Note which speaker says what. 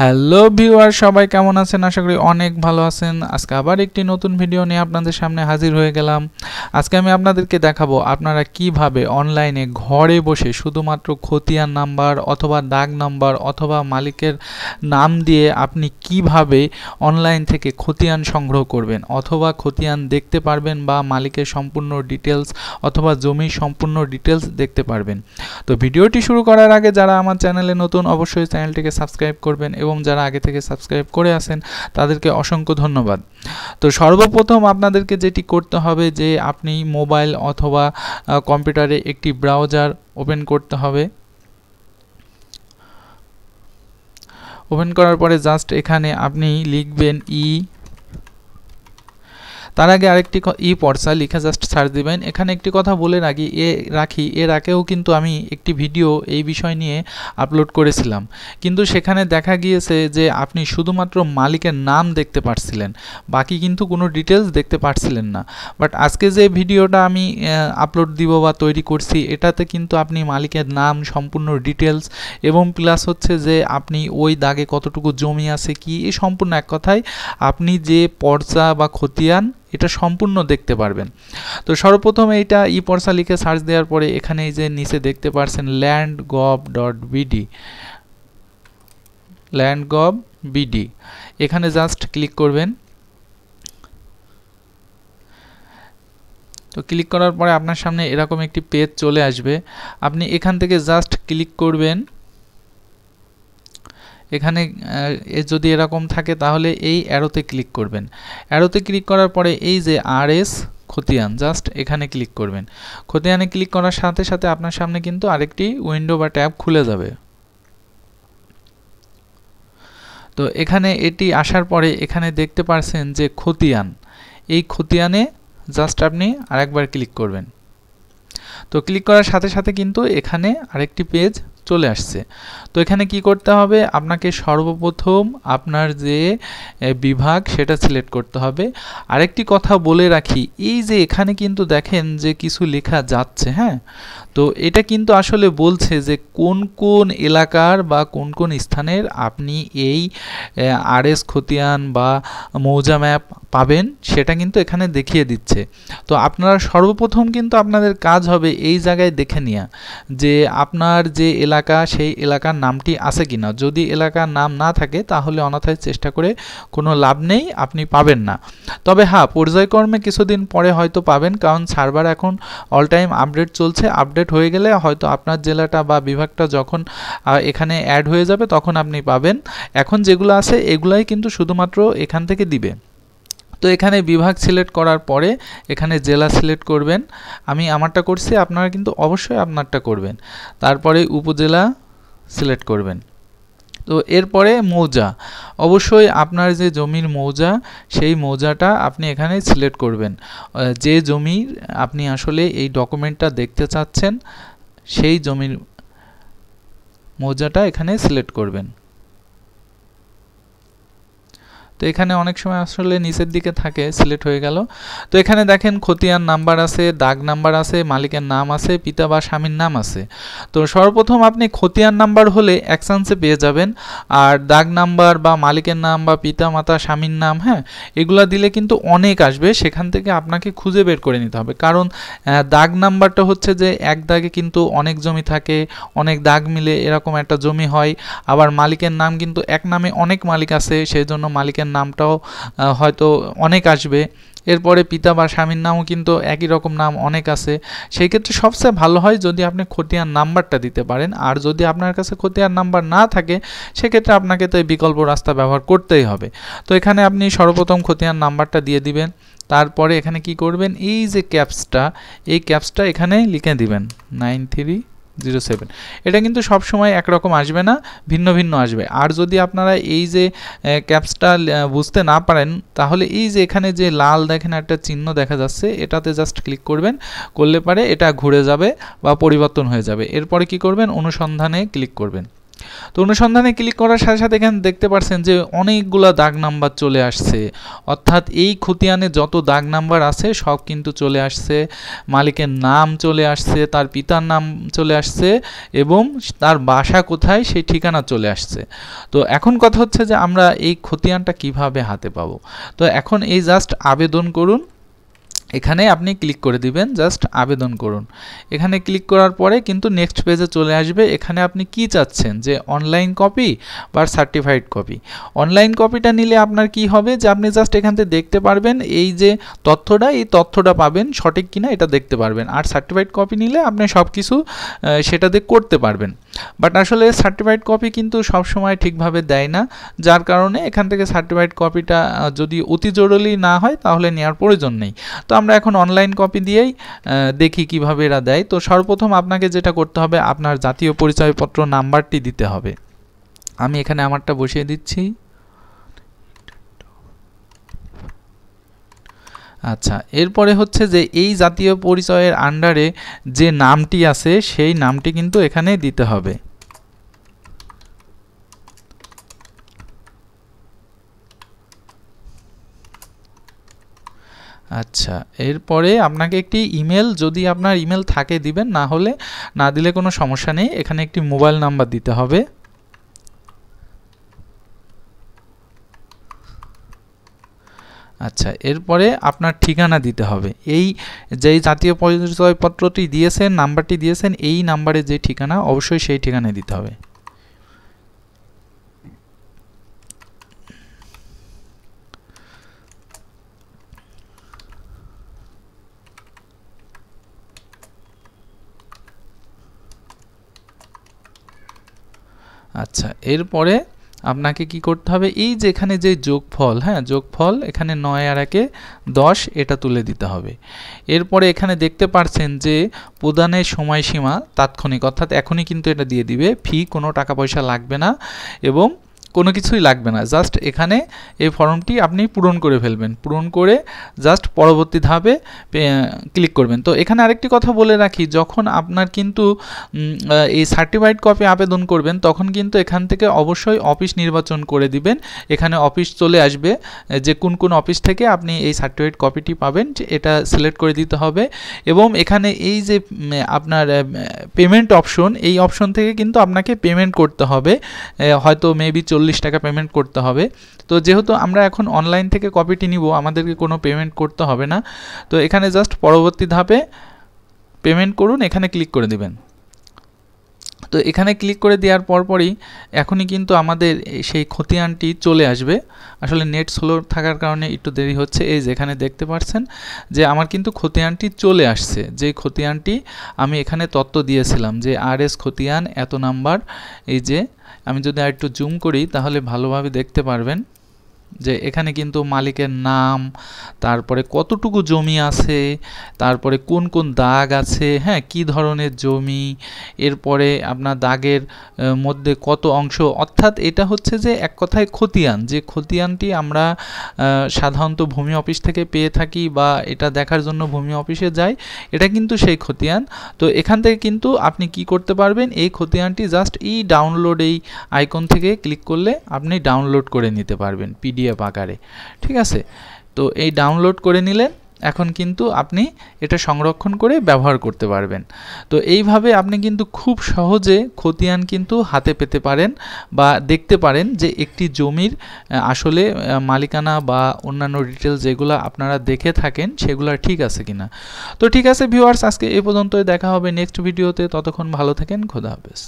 Speaker 1: hello viewer সবাই কেমন আছেন আশা করি অনেক ভালো আছেন আজকে আবার একটি নতুন ভিডিও নিয়ে আপনাদের সামনে হাজির হয়ে গেলাম আজকে আমি আপনাদেরকে দেখাবো আপনারা কিভাবে অনলাইনে ঘরে বসে শুধুমাত্র খতিয়ান নাম্বার অথবা ডাক নাম্বার অথবা মালিকের নাম দিয়ে আপনি কিভাবে অনলাইন থেকে খতিয়ান সংগ্রহ করবেন অথবা খতিয়ান দেখতে পারবেন বা মালিকের সম্পূর্ণ ডিটেলস অথবা জমির সম্পূর্ণ ডিটেলস দেখতে পারবেন তো ভিডিওটি শুরু করার আগে যারা আমার চ্যানেলে নতুন অবশ্যই চ্যানেলটিকে সাবস্ক্রাইব করবেন এবং যারা আগে থেকে সাবস্ক্রাইব করে আছেন তাদেরকে অসংখ্য ধন্যবাদ তো সর্বপ্রথম আপনাদেরকে যেটি করতে হবে যে আপনি মোবাইল অথবা কম্পিউটারে একটি ব্রাউজার ওপেন করতে হবে ওপেন করার পরে জাস্ট এখানে আপনি লিখবেন ই তার আগে আরেকটি ই পর্সা লিখে জাস্ট সার্চ দিবেন এখানে একটি কথা বলে রাখি এ রাখি এর আগেও কিন্তু আমি একটি ভিডিও এই বিষয় নিয়ে আপলোড করেছিলাম কিন্তু সেখানে দেখা গিয়েছে যে আপনি শুধুমাত্র মালিকের নাম দেখতে পারছিলেন বাকি কিন্তু কোনো ডিটেলস দেখতে পারছিলেন না বাট আজকে যে ভিডিওটা আমি আপলোড দিব বা তৈরি করছি এটাতে কিন্তু আপনি মালিকের নাম সম্পূর্ণ ডিটেলস এবং প্লাস হচ্ছে যে আপনি ওই দাগে কতটুকু জমি আছে কি এই সম্পূর্ণ এক কথায় আপনি যে পর্চা বা খতিয়ান এটা সম্পূর্ণ দেখতে পারবেন তো সর্বপ্রথম এইটা ই পর্সা লিখে সার্চ দেওয়ার পরে এখানে এই যে নিচে দেখতে পারছেন land gov dot BD land gov BD এখানে জাস্ট ক্লিক করবেন তো ক্লিক করার পরে আপনার সামনে এরকম একটি পেজ চলে আসবে আপনি এখান থেকে জাস্ট ক্লিক করবেন এখানে যদি এরকম থাকে তাহলে এই অ্যারোতে ক্লিক করবেন অ্যারোতে ক্লিক করার পরে এই যে আর এস খতিয়ান জাস্ট এখানে ক্লিক করবেন খতিয়ানে ক্লিক করার সাথে সাথে আপনার সামনে কিন্তু আরেকটি উইন্ডো বা ট্যাব খুলে যাবে তো এখানে এটি আসার পরে এখানে দেখতে পারছেন যে খতিয়ান এই খতিয়ানে জাস্ট আপনি আরেকবার ক্লিক করবেন তো ক্লিক করার সাথে সাথে কিন্তু এখানে আরেকটি পেজ চলে আসছে তো এখানে কি করতে হবে আপনাকে সর্বপ্রথম আপনার যে বিভাগ সেটা সিলেক্ট করতে হবে আরেকটি কথা বলে রাখি এই যে এখানে কিন্তু দেখেন যে কিছু লেখা যাচ্ছে হ্যাঁ তো এটা কিন্তু আসলে বলছে যে কোন কোন এলাকার বা কোন কোন স্থানের আপনি এই আরএস খতিয়ান বা মৌজা ম্যাপ পাবেন সেটা কিন্তু এখানে দেখিয়ে দিচ্ছে তো আপনারা সর্বপ্রথম কিন্তু আপনাদের কাজ হবে এই জায়গায় দেখে নেওয়া যে আপনার যে এলাকা সেই এলাকার নামটি আছে কিনা যদি এলাকার নাম না থাকে তাহলে অনাথায় চেষ্টা করে কোনো লাভ নেই আপনি পাবেন না তবে হ্যাঁ পর্যায়ক্রমে কিছুদিন পরে হয়তো পাবেন কারণ সার্ভার এখন অল টাইম আপডেট চলছে আপডেট আপডেট হয়ে গেলে হয়তো আপনার জেলাটা বা বিভাগটা যখন এখানে অ্যাড হয়ে যাবে তখন আপনি পাবেন এখন যেগুলো আছে এগুলাই কিন্তু শুধুমাত্র এখান থেকে দিবে তো এখানে বিভাগ সিলেক্ট করার পরে এখানে জেলা সিলেক্ট করবেন আমি আমারটা করছি আপনারা কিন্তু অবশ্যই আপনারটা করবেন তারপরে উপজেলা সিলেক্ট করবেন তো এরপরে মৌজা অবশ্যই আপনার যে জমির মৌজা সেই মৌজাটা আপনি এখানে সিলেক্ট করবেন যে জমির আপনি আসলে এই ডকুমেন্টটা দেখতে চাচ্ছেন সেই জমির মৌজাটা এখানে সিলেক্ট করবেন তো এখানে অনেক সময় আসলে নিচের দিকে থাকে সিলেক্ট হয়ে গেল তো এখানে দেখেন খতিয়ান নাম্বার আছে দাগ নাম্বার আছে মালিকের নাম আছে পিতা বা স্বামীর নাম আছে তো সর্বপ্রথম আপনি খতিয়ান নাম্বার হলে এক চান্সে পেয়ে যাবেন আর দাগ নাম্বার বা মালিকের নাম বা পিতা মাতা স্বামীর নাম হ্যাঁ এগুলো দিলে কিন্তু অনেক আসবে সেখান থেকে আপনাকে খুঁজে বের করে নিতে হবে কারণ দাগ নাম্বারটা হচ্ছে যে এক দাগে কিন্তু অনেক জমি থাকে অনেক দাগ মিলে এরকম একটা জমি হয় আবার মালিকের নাম কিন্তু এক নামে অনেক মালিক আছে সেই জন্য মালিকের স্ত্রীর নামটাও হয়তো অনেক আসবে এরপরে পিতা বা স্বামীর নামও কিন্তু একই রকম নাম অনেক আছে সেই ক্ষেত্রে সবচেয়ে ভালো হয় যদি আপনি খতিয়ান নাম্বারটা দিতে পারেন আর যদি আপনার কাছে খতিয়ান নাম্বার না থাকে সেক্ষেত্রে আপনাকে তো এই বিকল্প রাস্তা ব্যবহার করতেই হবে তো এখানে আপনি সর্বপ্রথম খতিয়ান নাম্বারটা দিয়ে দিবেন তারপরে এখানে কি করবেন এই যে ক্যাপসটা এই ক্যাপসটা এখানে লিখে দিবেন নাইন থ্রি জিরো সেভেন এটা কিন্তু সব সময় একরকম আসবে না ভিন্ন ভিন্ন আসবে আর যদি আপনারা এই যে ক্যাপসটা বুঝতে না পারেন তাহলে এই যে এখানে যে লাল দেখেন একটা চিহ্ন দেখা যাচ্ছে এটাতে জাস্ট ক্লিক করবেন করলে পারে এটা ঘুরে যাবে বা পরিবর্তন হয়ে যাবে এরপরে কি করবেন অনুসন্ধানে ক্লিক করবেন তো অনুসন্ধানে ক্লিক করার সাথে সাথে এখানে দেখতে পাচ্ছেন যে অনেকগুলা দাগ নাম্বার চলে আসছে অর্থাৎ এই খতিয়ানে যত দাগ নাম্বার আছে সব কিন্তু চলে আসছে মালিকের নাম চলে আসছে তার পিতার নাম চলে আসছে এবং তার বাসা কোথায় সেই ঠিকানা চলে আসছে তো এখন কথা হচ্ছে যে আমরা এই খতিয়ানটা কিভাবে হাতে পাবো তো এখন এই জাস্ট আবেদন করুন এখানে আপনি ক্লিক করে দিবেন জাস্ট আবেদন করুন এখানে ক্লিক করার পরে কিন্তু নেক্সট পেজে চলে আসবে এখানে আপনি কি চাচ্ছেন যে অনলাইন কপি বা সার্টিফাইড কপি অনলাইন কপিটা নিলে আপনার কি হবে যে আপনি জাস্ট এখান থেকে দেখতে পারবেন এই যে তথ্যটা এই তথ্যটা পাবেন সঠিক কিনা এটা দেখতে পারবেন আর সার্টিফাইড কপি নিলে আপনি সব কিছু সেটাতে করতে পারবেন বাট আসলে সার্টিফাইড কপি কিন্তু সবসময় ঠিকভাবে দেয় না যার কারণে এখান থেকে সার্টিফাইড কপিটা যদি অতি জরুরি না হয় তাহলে নেওয়ার প্রয়োজন নেই তো আমরা এখন অনলাইন কপি দিয়েই দেখি কিভাবে এরা দেয় তো সর্বপ্রথম আপনাকে যেটা করতে হবে আপনার জাতীয় পরিচয়পত্র নাম্বারটি দিতে হবে আমি এখানে আমারটা বসিয়ে দিচ্ছি আচ্ছা এরপরে হচ্ছে যে এই জাতীয় পরিচয়ের আন্ডারে যে নামটি আছে সেই নামটি কিন্তু এখানে দিতে হবে আচ্ছা এরপরে আপনাকে একটি ইমেল যদি আপনার ইমেল থাকে দিবেন না হলে না দিলে কোনো সমস্যা নেই এখানে একটি মোবাইল নাম্বার দিতে হবে আচ্ছা এরপরে আপনার ঠিকানা দিতে হবে এই যেই জাতীয় পরিচয়পত্রটি দিয়েছেন নাম্বারটি দিয়েছেন এই নাম্বারে যে ঠিকানা অবশ্যই সেই ঠিকানায় দিতে হবে আচ্ছা এরপরে আপনাকে কি করতে হবে এই যেখানে যে যোগফল হ্যাঁ যোগফল এখানে নয় আর একে দশ এটা তুলে দিতে হবে এরপরে এখানে দেখতে পারছেন যে প্রদানের সময়সীমা তাৎক্ষণিক অর্থাৎ এখনই কিন্তু এটা দিয়ে দিবে ফি কোনো টাকা পয়সা লাগবে না এবং কোনো কিছুই লাগবে না জাস্ট এখানে এই ফর্মটি আপনি পূরণ করে ফেলবেন পূরণ করে জাস্ট পরবর্তী ধাপে ক্লিক করবেন তো এখানে আরেকটি কথা বলে রাখি যখন আপনার কিন্তু এই সার্টিফাইড কপি আবেদন করবেন তখন কিন্তু এখান থেকে অবশ্যই অফিস নির্বাচন করে দিবেন এখানে অফিস চলে আসবে যে কোন কোন অফিস থেকে আপনি এই সার্টিফাইড কপিটি পাবেন এটা সিলেক্ট করে দিতে হবে এবং এখানে এই যে আপনার পেমেন্ট অপশন এই অপশন থেকে কিন্তু আপনাকে পেমেন্ট করতে হবে হয়তো মেবি চল্লিশ চল্লিশ টাকা পেমেন্ট করতে হবে তো যেহেতু আমরা এখন অনলাইন থেকে কপিটি নিব আমাদেরকে কোনো পেমেন্ট করতে হবে না তো এখানে জাস্ট পরবর্তী ধাপে পেমেন্ট করুন এখানে ক্লিক করে দেবেন তো এখানে ক্লিক করে দেওয়ার পরপরই এখনই কিন্তু আমাদের সেই খতিয়ানটি চলে আসবে আসলে নেট স্লো থাকার কারণে একটু দেরি হচ্ছে এই যেখানে দেখতে পারছেন যে আমার কিন্তু খতিয়ানটি চলে আসছে যে খতিয়ানটি আমি এখানে তত্ত্ব দিয়েছিলাম যে আর এস খতিয়ান এত নাম্বার এই যে আমি যদি আর একটু জুম করি তাহলে ভালোভাবে দেখতে পারবেন যে এখানে কিন্তু মালিকের নাম তারপরে কতটুকু জমি আছে তারপরে কোন কোন দাগ আছে হ্যাঁ কি ধরনের জমি এরপরে আপনার দাগের মধ্যে কত অংশ অর্থাৎ এটা হচ্ছে যে এক কথায় খতিয়ান যে খতিয়ানটি আমরা সাধারণত ভূমি অফিস থেকে পেয়ে থাকি বা এটা দেখার জন্য ভূমি অফিসে যাই এটা কিন্তু সেই খতিয়ান তো এখান থেকে কিন্তু আপনি কি করতে পারবেন এই খতিয়ানটি জাস্ট ই ডাউনলোড এই আইকন থেকে ক্লিক করলে আপনি ডাউনলোড করে নিতে পারবেন পিডিএফ পিডিএফ আকারে ঠিক আছে তো এই ডাউনলোড করে নিলেন এখন কিন্তু আপনি এটা সংরক্ষণ করে ব্যবহার করতে পারবেন তো এইভাবে আপনি কিন্তু খুব সহজে খতিয়ান কিন্তু হাতে পেতে পারেন বা দেখতে পারেন যে একটি জমির আসলে মালিকানা বা অন্যান্য ডিটেল যেগুলো আপনারা দেখে থাকেন সেগুলো ঠিক আছে কিনা তো ঠিক আছে ভিউয়ার্স আজকে এ পর্যন্তই দেখা হবে নেক্সট ভিডিওতে ততক্ষণ ভালো থাকেন খোদা হাফেজ